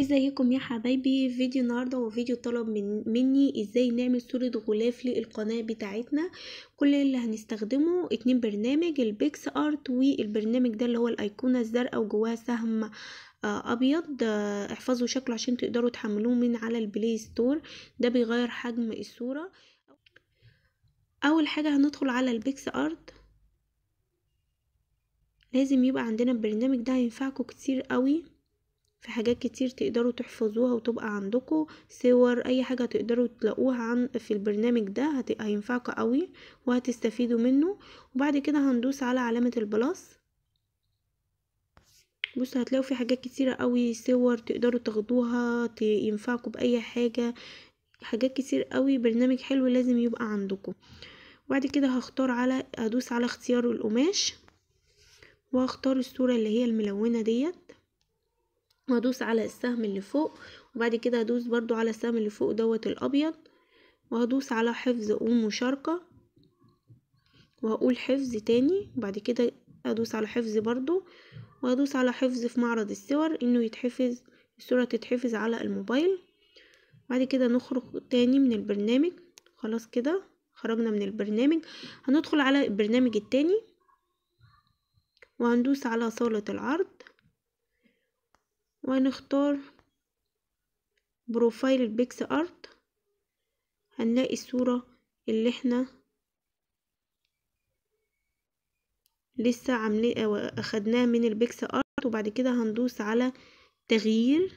ازيكم يا حبايبي فيديو النهارده هو فيديو طلب من مني ازاي نعمل صوره غلاف للقناه بتاعتنا كل اللي هنستخدمه اتنين برنامج البيكس ارت والبرنامج ده اللي هو الايقونه الزرقاء وجواها سهم آه، ابيض آه، احفظوا شكله عشان تقدروا تحملوه من على البلاي ستور ده بيغير حجم الصوره اول حاجه هندخل على البيكس ارت لازم يبقى عندنا البرنامج ده هينفعكم كتير قوي في حاجات كتير تقدروا تحفظوها وتبقى عندكم صور اي حاجة تقدروا تلاقوها عن في البرنامج ده هت... هينفعكم قوي وهتستفيدوا منه وبعد كده هندوس على علامة البلاس بص هتلاقوا في حاجات كتيرة قوي صور تقدروا تاخدوها ينفعكم بأي حاجة حاجات كتير قوي برنامج حلو لازم يبقى عندكم بعد كده هختار على هدوس على اختيار القماش وهختار الصورة اللي هي الملونة ديت وهدوس على السهم اللي فوق وبعد كده هدوس برضو على السهم اللي فوق دوت الابيض وهدوس على حفظ ومشاركة وهقول حفظ تاني وبعد كده هدوس على حفظ برضو وهدوس على حفظ في معرض الصور انه يتحفظ الصورة تتحفظ على الموبايل بعد كده نخرج تاني من البرنامج خلاص كده خرجنا من البرنامج هندخل على البرنامج التاني وهندوس على صالة العرض وهنختار بروفايل البيكس ارت هنلاقي الصورة اللي احنا لسه عاملين اخدناها من البيكس ارت وبعد كده هندوس على تغيير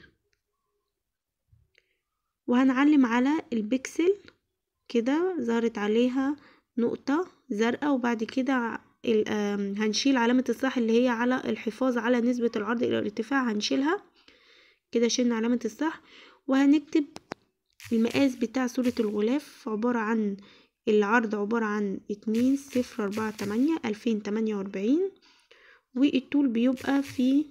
وهنعلم على البكسل كده ظهرت عليها نقطة زرقاء وبعد كده هنشيل علامة الصح اللي هي على الحفاظ على نسبة العرض إلى الارتفاع هنشيلها كده شلنا علامة الصح وهنكتب المقاس بتاع صورة الغلاف عبارة عن العرض عبارة عن اتنين صفر أربعة تمانية ألفين تمانية وأربعين والطول بيبقى في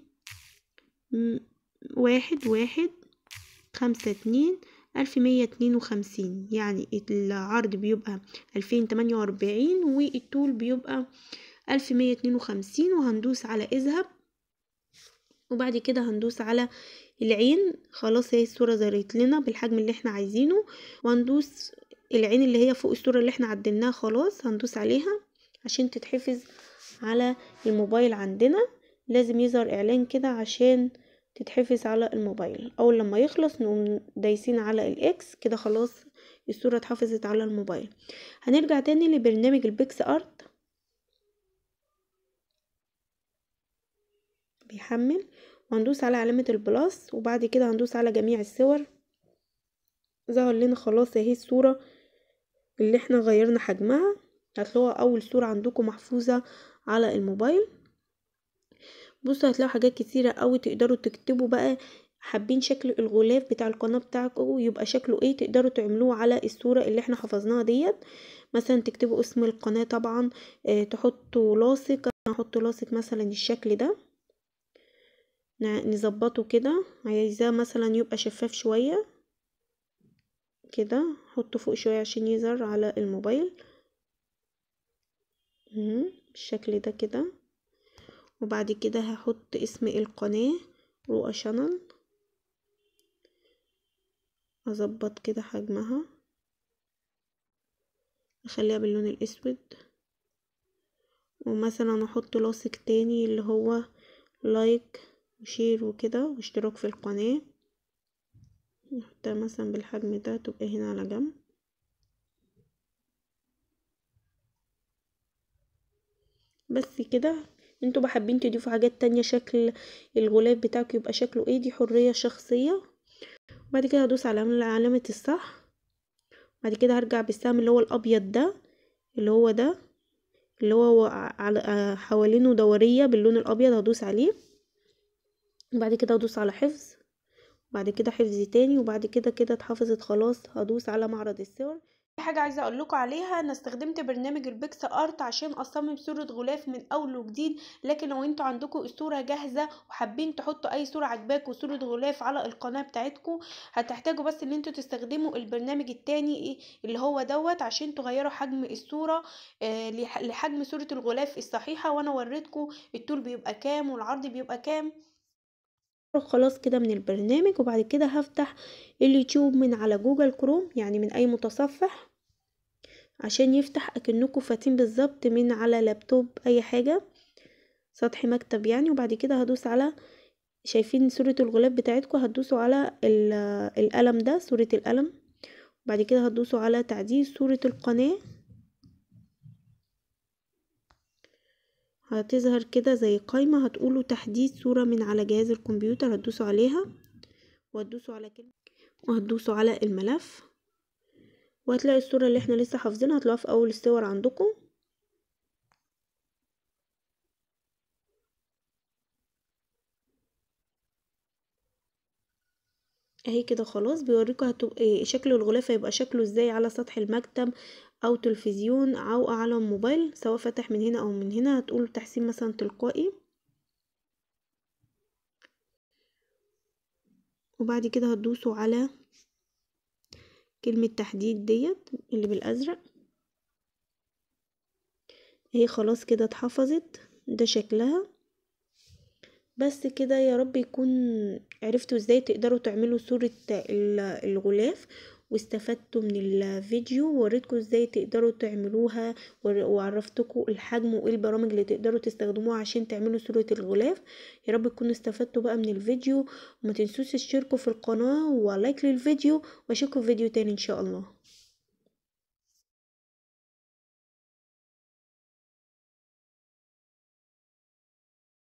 واحد واحد خمسة اتنين ألف مية اتنين وخمسين يعني العرض بيبقى ألفين تمانية وأربعين والطول بيبقى ألف مية اتنين وخمسين وهندوس على اذهب وبعد كده هندوس على العين خلاص هي الصورة ظهرت لنا بالحجم اللي احنا عايزينه وهندوس العين اللي هي فوق الصورة اللي احنا عدلناها خلاص هندوس عليها عشان تتحفظ على الموبايل عندنا لازم يظهر اعلان كده عشان تتحفظ على الموبايل اول لما يخلص نقوم دايسين على الاكس كده خلاص الصورة اتحفظت على الموبايل هنرجع تاني لبرنامج البيكس ارت بيحمل وهندوس على علامة البلاس وبعد كده هندوس على جميع الصور ظهر لنا خلاص اهي الصورة اللي احنا غيرنا حجمها هتلاقوها اول صورة عندكم محفوظة على الموبايل بصوا هتلاقوا حاجات كتيرة قوي تقدروا تكتبوا بقى حابين شكل الغلاف بتاع القناة بتاعكم يبقى شكله ايه تقدروا تعملوه على الصورة اللي احنا حفظناها ديت مثلا تكتبوا اسم القناة طبعا اه تحطوا لاصق انا هحط لاصق مثلا الشكل ده نظبطه كده عايزاه مثلا يبقى شفاف شوية كده حطه فوق شوية عشان يظهر على الموبايل بالشكل ده كده وبعد كده هحط اسم القناة رؤى شانل اظبط كده حجمها اخليها باللون الاسود ومثلا احط لاصق تاني اللي هو لايك like وشير وكده واشتراك في القناة نحطها مثلا بالحجم ده تبقى هنا على جنب بس كده انتوا بحبين تضيفوا حاجات تانية شكل الغلاف بتاعك يبقى شكله ايه دي حرية شخصية بعد كده هدوس على علامة الصح بعد كده هرجع بالسهم اللي هو الابيض ده اللي هو ده اللي هو على حوالينه دورية باللون الابيض هدوس عليه بعد كده هدوس على حفظ بعد كده حفظ تاني وبعد كده كده اتحفظت خلاص هدوس على معرض الصور حاجة عايزة اقول لكم عليها انا استخدمت برنامج البيكس ارت عشان اصمم صورة غلاف من اول وجديد لكن لو انتوا عندكم الصورة جاهزة وحابين تحطوا اي صورة عجباكم صورة غلاف على القناة بتاعتكم هتحتاجوا بس ان انتوا تستخدموا البرنامج التاني إيه، اللي هو دوت عشان تغيروا حجم الصورة آه، لحجم صورة الغلاف الصحيحة وانا وريتكم الطول بيبقى كام والعرض بيبقى كام خلاص كده من البرنامج وبعد كده هفتح اليوتيوب من على جوجل كروم يعني من اي متصفح عشان يفتح اكنكم فاتين بالظبط من على لابتوب اي حاجه سطح مكتب يعني وبعد كده هدوس على شايفين صوره الغلاف بتاعتكم هتدوسوا على القلم ده صوره القلم وبعد كده هتدوسوا على تعديل صوره القناه هتظهر كده زي قايمة هتقولوا تحديد صورة من على جهاز الكمبيوتر هتدوسوا عليها وهتدوسوا على كلمة وهتدوسوا على الملف وهتلاقي الصورة اللي احنا لسه حافظينها هتلاقوها في أول الصور عندكم اهي كده خلاص بيوريكم هتبقى إيه، شكل الغلاف هيبقى شكله ازاي على سطح المكتب او تلفزيون او على موبايل سواء فاتح من هنا او من هنا هتقول تحسين مثلا تلقائي وبعد كده هتدوسوا على كلمة تحديد ديت اللي بالازرق هي خلاص كده اتحفظت ده شكلها بس كده يا رب يكون عرفتوا ازاي تقدروا تعملوا صورة الغلاف واستفدتوا من الفيديو ووريتكم ازاي تقدروا تعملوها وعرفتكم الحجم وايه البرامج اللي تقدروا تستخدموها عشان تعملوا صورة الغلاف يا رب تكونوا استفدتوا بقى من الفيديو وما تنسوش تشتركوا في القناة ولايك للفيديو واشوفكم في فيديو تاني ان شاء الله